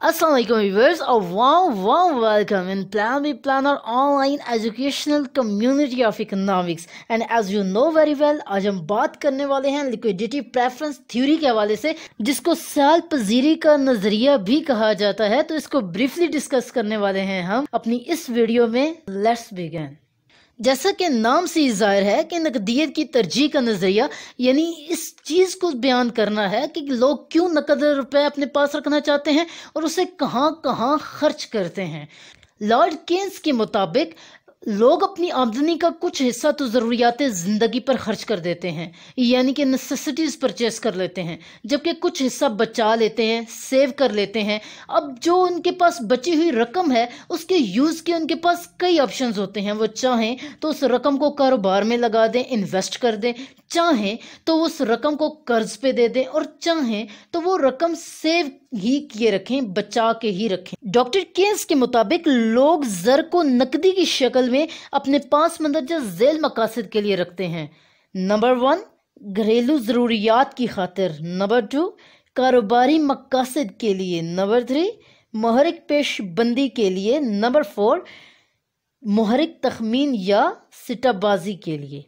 Assalamualaikum viewers, a warm, warm welcome in Plan B Planner online educational community of economics and as you know very well आज हम बात करने वाले हैं liquidity preference theory के हवाले से जिसको साल पजीरी का नजरिया भी कहा जाता है तो इसको ब्रीफली डिस्कस करने वाले हैं हम अपनी इस वीडियो में लेट्स बिगेन जैसा कि नाम से ही जाहिर है कि नकदीत की तरजीह का नज़रिया यानी इस चीज़ को बयान करना है कि लोग क्यों नकद रुपए अपने पास रखना चाहते हैं और उसे कहाँ कहाँ खर्च करते हैं लॉर्ड केन्स के मुताबिक लोग अपनी आमदनी का कुछ हिस्सा तो ज़रूरियात ज़िंदगी पर खर्च कर देते हैं यानी कि नेसेसिटीज़ परचेस कर लेते हैं जबकि कुछ हिस्सा बचा लेते हैं सेव कर लेते हैं अब जो उनके पास बची हुई रकम है उसके यूज़ के उनके पास कई ऑप्शंस होते हैं वो चाहें तो उस रकम को कारोबार में लगा दें इन्वेस्ट कर दें चाहें तो उस रकम को कर्ज पे दे दें और चाहें तो वो रकम सेव ही किए रखें बचा के ही रखें डॉक्टर केस के मुताबिक लोग जर को नकदी की शक्ल में अपने पास मंदरजा जेल मकासद के लिए रखते हैं नंबर वन घरेलू ज़रूरियात की खातिर नंबर टू कारोबारी मकासद के लिए नंबर थ्री महरिक पेश बंदी के लिए नंबर फोर महरिक तखमीन या सिटाबाजी के लिए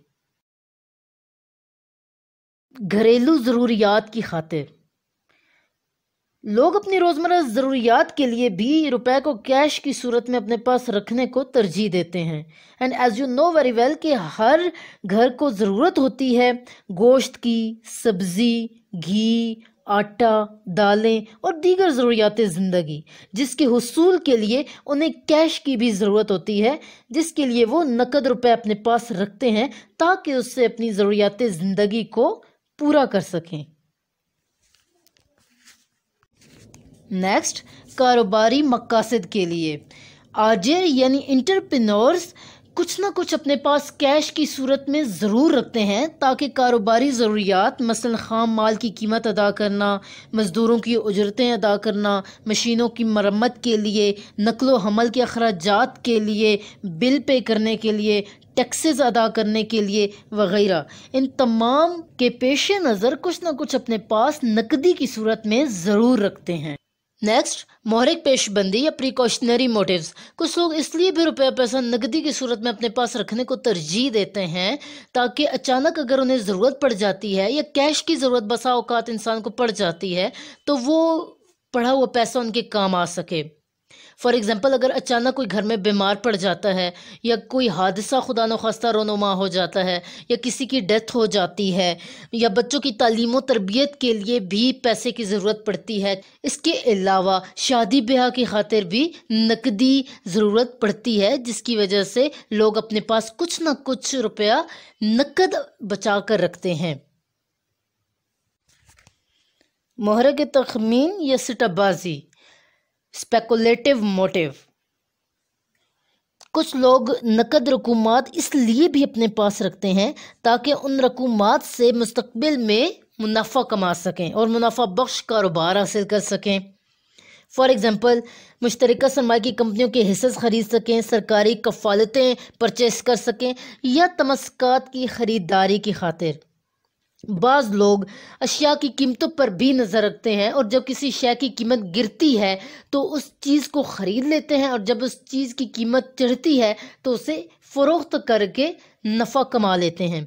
घरेलू ज़रूरियात की खातिर लोग अपनी रोज़मर्रा ज़रूरियात के लिए भी रुपए को कैश की सूरत में अपने पास रखने को तरजीह देते हैं and as you know very well कि हर घर को ज़रूरत होती है गोश्त की सब्ज़ी घी आटा दालें और दीगर ज़रूरियात ज़िंदगी जिसके हसूल के लिए उन्हें कैश की भी ज़रूरत होती है जिसके लिए वो नकद रुपए अपने पास रखते हैं ताकि उससे अपनी ज़रूरियात ज़िंदगी को पूरा कर सकें नेक्स्ट कारोबारी मकासद के लिए आजिर यानी इंटरप्रेन्योर्स कुछ ना कुछ अपने पास कैश की सूरत में ज़रूर रखते हैं ताकि कारोबारी ज़रूरियात मसलन खाम माल की कीमत अदा करना मज़दूरों की उजरतें अदा करना मशीनों की मरम्मत के लिए नकलो हमल के अखराज के लिए बिल पे करने के लिए टैक्सेस अदा करने के लिए वगैरह इन तमाम के पेश नज़र कुछ ना कुछ अपने पास नकदी की सूरत में ज़रूर रखते हैं नेक्स्ट मोहरिक पेशबंदी या प्रिकॉशनरी मोटिव्स कुछ लोग इसलिए भी रुपया पैसा नकदी की सूरत में अपने पास रखने को तरजीह देते हैं ताकि अचानक अगर उन्हें ज़रूरत पड़ जाती है या कैश की ज़रूरत बसा अवकात इंसान को पड़ जाती है तो वो पढ़ा हुआ पैसा उनके काम आ सके फॉर एग्ज़ाम्पल अगर अचानक कोई घर में बीमार पड़ जाता है या कोई हादसा खुदा नखास्ता रोनुमा हो जाता है या किसी की डेथ हो जाती है या बच्चों की तालीम तरबियत के लिए भी पैसे की ज़रूरत पड़ती है इसके अलावा शादी ब्याह की खातिर भी नकदी ज़रूरत पड़ती है जिसकी वजह से लोग अपने पास कुछ ना कुछ रुपया नकद बचा कर रखते हैं मोहर के तखमीन या सिटाबाजी स्पेकुलेटिव मोटिव कुछ लोग नकद रकूमात इसलिए भी अपने पास रखते हैं ताकि उन रकूमात से मुस्तबिल में मुनाफा कमा सकें और मुनाफा बख्श कारोबार हासिल कर सकें फॉर एग्ज़ाम्पल मुश्तर सरमाए की कंपनियों के हिस्से ख़रीद सकें सरकारी कफालतें परचेस कर सकें या तमस्कात की ख़रीदारी की खातिर बाज़ लोग अशिया की कीमतों पर भी नज़र रखते हैं और जब किसी शेय की कीमत गिरती है तो उस चीज़ को ख़रीद लेते हैं और जब उस चीज़ की कीमत चढ़ती है तो उसे फ़रोख्त करके नफ़ा कमा लेते हैं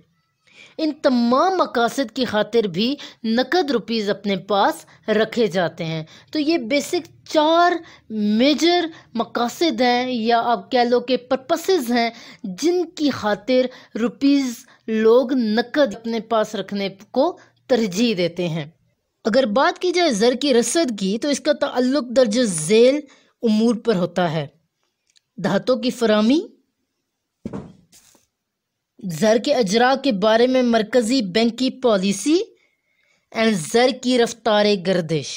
इन तमाम मकासद की खातिर भी नकद रुपीज़ अपने पास रखे जाते हैं तो ये बेसिक चार मेजर मकासद हैं या आप कह लो कि पर्पसेस हैं जिनकी खातिर रुपीज़ लोग नकद अपने पास रखने को तरजीह देते हैं अगर बात की जाए ज़र की रसद की तो इसका ताल्लुक दर्ज झेल उमूर पर होता है धातों की फरामी ज़र के अजरा के बारे में मरकज़ी बैंक की पॉलिसी एंड ज़र की रफ्तार गर्दिश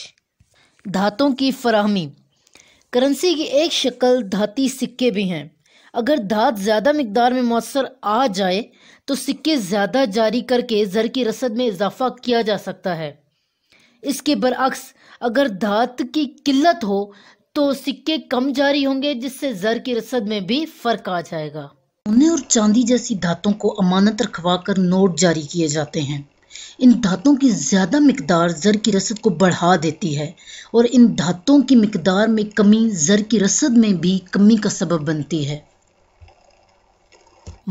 धातों की फराहमी करेंसी की एक शक्ल धाती सिक्के भी हैं अगर धात ज़्यादा मकदार में मौसर आ जाए तो सिक्के ज़्यादा जारी करके ज़र की रसद में इजाफा किया जा सकता है इसके बरक्स अगर धात की किल्लत हो तो सिक्के कम जारी होंगे जिससे ज़र की रसद में भी फ़र्क आ जाएगा सोने और चांदी जैसी धातों को अमानत रखवाकर नोट जारी किए जाते हैं इन धातों की ज़्यादा मकदार ज़र की रसद को बढ़ा देती है और इन धातों की मकदार में कमी ज़र की रसद में भी कमी का सबब बनती है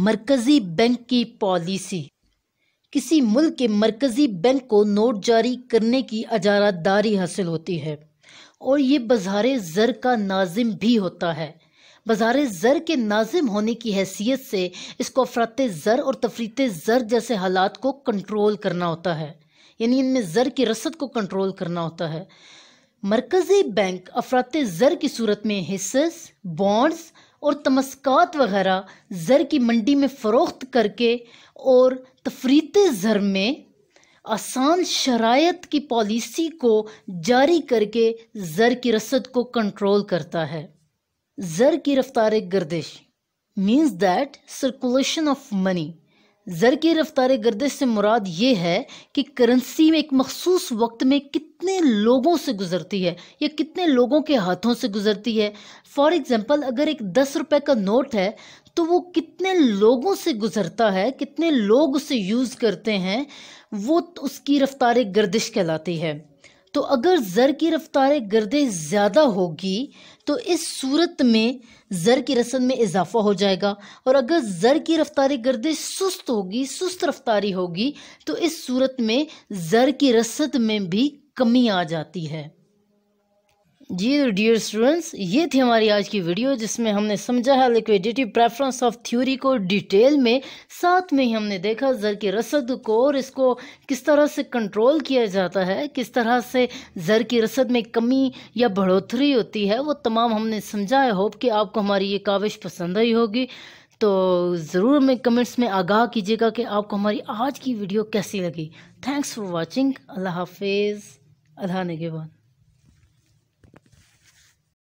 मरकज़ी बैंक की पॉलिसी किसी मुल्क के मरकज़ी बैंक को नोट जारी करने की अजारादारी हासिल होती है और ये बाजार ज़र का नाजिम भी होता है बाजार ज़र के नाजिम होने की हैसियत से इसको अफरात ज़र और तफरीत ज़र जैसे हालात को कंट्रोल करना होता है यानी इनमें ज़र की रसद को कंट्रोल करना होता है मरकज़ी बैंक अफरात ज़र की सूरत में हिस्स बॉन्ड्स और तमस्कात वगैरह ज़र की मंडी में फ़रोख्त करके और तफरीत ज़र में आसान शरात की पॉलिसी को जारी करके ज़र की रसद को कंट्रोल करता है ज़र की रफ्तार गर्दिश means that circulation of money ज़र की रफ्तार गर्दिश से मुराद ये है कि करेंसी में एक मखसूस वक्त में कितने लोगों से गुजरती है या कितने लोगों के हाथों से गुजरती है फॉर एग्ज़ाम्पल अगर एक दस रुपये का नोट है तो वो कितने लोगों से गुजरता है कितने लोग उसे यूज़ करते हैं वो तो उसकी रफ्तार गर्दिश कहलाती है तो अगर ज़र की रफ्तार गर्दे ज़्यादा होगी तो इस सूरत में ज़र की रसद में इजाफा हो जाएगा और अगर ज़र की रफ्तार गर्दे सुस्त होगी सुस्त रफ्तारी होगी तो इस सूरत में ज़र की रसद में भी कमी आ जाती है जी तो डियर स्टूडेंट्स ये थी हमारी आज की वीडियो जिसमें हमने समझा है लिक्विडिटी प्रेफरेंस ऑफ थ्योरी को डिटेल में साथ में ही हमने देखा ज़र की रसद को और इसको किस तरह से कंट्रोल किया जाता है किस तरह से ज़र की रसद में कमी या बढ़ोतरी होती है वो तमाम हमने समझा है होप कि आपको हमारी ये काविश पसंद आई होगी तो ज़रूर हमें कमेंट्स में आगाह कीजिएगा कि आपको हमारी आज की वीडियो कैसी लगी थैंक्स फॉर वॉचिंग अल्लाह हाफिज़ अल्लाह बाद